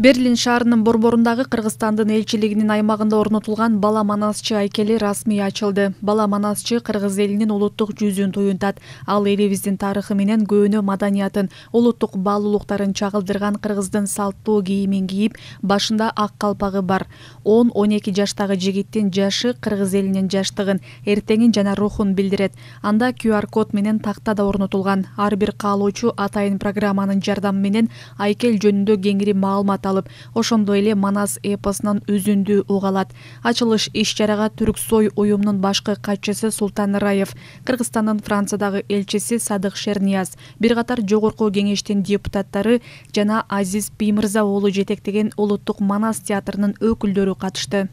берлин шаарынын борборундагы кыргызстандын элчилигинин аймагында орнотулган бала манасчы айкели расмий ачылды бала манасчы кыргыз элинин улуттук жүзүн туюнтат ал элибиздин тарыхы менен көөнө маданиятын улуттук баалуулуктарын чагылдырган кыргыздын салттуу кийимин кийип башында ак калпагы бар он он эки жаштагы жигиттин жашы кыргыз элинин жаштыгын эртеңин жана рухун билдирет анда qr код менен такта да орнотулган ар бир каалоочу атайын программанын жардамы менен айкел жөнүндө кеңири маалымат аып ошондой эле манас эпосунан үзүндү уга алат ачылыш иш чарага түрксой уюмунун башкы катчысы султан раев кыргызстандын франциядагы элчиси садык шернияз бир катар жогорку кеңештин депутаттары жана азиз биймырза уулу жетектеген улуттук манас театрынын өкүлдөрү катышты